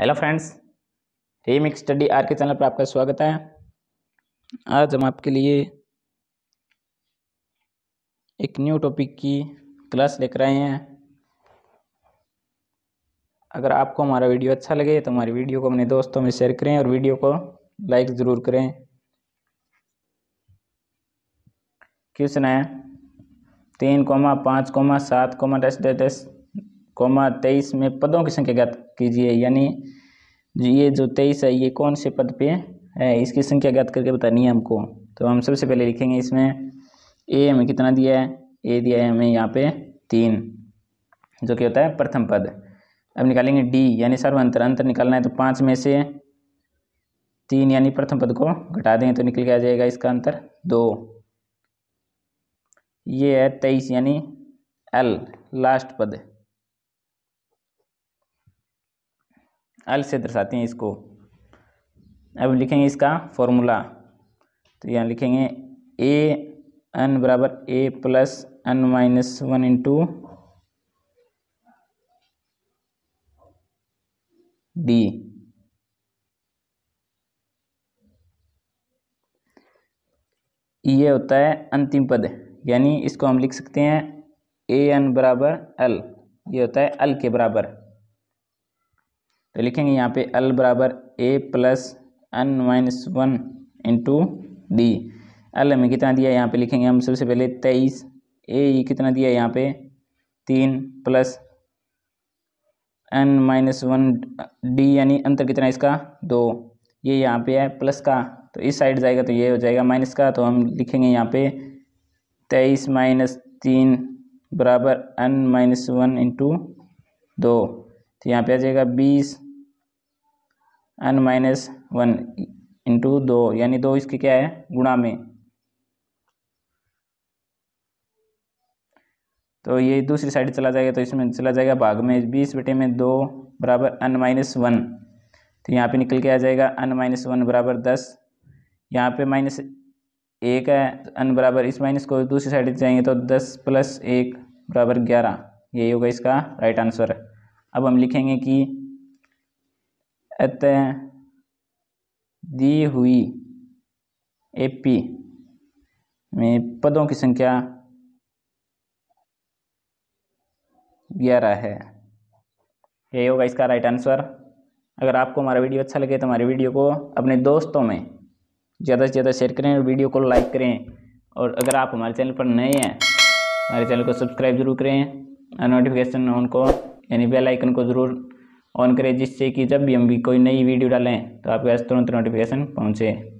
hello friends रीमिक study R के channel पर आपका स्वागत है आज हम आपके लिए एक न्यू टॉपिक की क्लास लेकर आए हैं अगर आपको हमारा वीडियो अच्छा लगे तो हमारी वीडियो को अपने दोस्तों में शेयर करें और वीडियो को लाइक ज़रूर करें क्वेश्चन है तीन कोमा पाँच कोमा सात कोमा डस डस कोमा तेईस में पदों की संख्या ज्ञात कीजिए यानी ये जो तेईस है ये कौन से पद पे है इसकी संख्या ज्ञात करके बतानी है हमको तो हम सबसे पहले लिखेंगे इसमें ए हमें कितना दिया है ए दिया है हमें यहाँ पे तीन जो कि होता है प्रथम पद अब निकालेंगे डी यानी सर्व अंतर निकालना है तो पाँच में से तीन यानी प्रथम पद को घटा देंगे तो निकल के आ जाएगा इसका अंतर दो ये है तेईस यानी एल लास्ट पद एल से दर्शाते हैं इसको अब लिखेंगे इसका फॉर्मूला तो यहाँ लिखेंगे ए एन बराबर A plus N minus one into D ये होता है अंतिम पद यानी इसको हम लिख सकते हैं ए एन बराबर एल ये होता है एल के बराबर तो लिखेंगे यहाँ पे एल बराबर A plus N minus one into D L हमें कितना दिया यहाँ पे लिखेंगे हम सबसे पहले तेईस ए e कितना दिया यहाँ पे तीन plus N minus one D यानी अंतर कितना है इसका दो ये यहाँ पे है प्लस का तो इस साइड जाएगा तो ये हो जाएगा माइनस का तो हम लिखेंगे यहाँ पे तेईस माइनस तीन बराबर एन माइनस वन इंटू दो तो यहाँ पे आ जाएगा बीस एन माइनस वन इंटू दो यानी दो इसके क्या है गुणा में तो ये दूसरी साइड चला जाएगा तो इसमें चला जाएगा भाग में बीस बटे में दो बराबर एन माइनस वन तो यहाँ पे निकल के आ जाएगा एन माइनस वन बराबर दस यहाँ पे माइनस एक है तो एन बराबर इस माइनस को दूसरी साइड जाएंगे तो दस प्लस एक बराबर ग्यारह यही होगा इसका राइट आंसर है अब हम लिखेंगे कि अत दी हुई ए पी में पदों की संख्या ग्यारह है यही होगा इसका राइट आंसर अगर आपको हमारा वीडियो अच्छा लगे तो हमारे वीडियो को अपने दोस्तों में ज़्यादा से ज़्यादा शेयर करें और वीडियो को लाइक करें और अगर आप हमारे चैनल पर नए हैं हमारे चैनल को सब्सक्राइब जरूर करें और नोटिफिकेशन ऑन को यानी बेल आइकन को ज़रूर ऑन करें जिससे कि जब भी हम भी कोई नई वीडियो डालें तो आपके पास तुरंत नोटिफिकेशन पहुँचे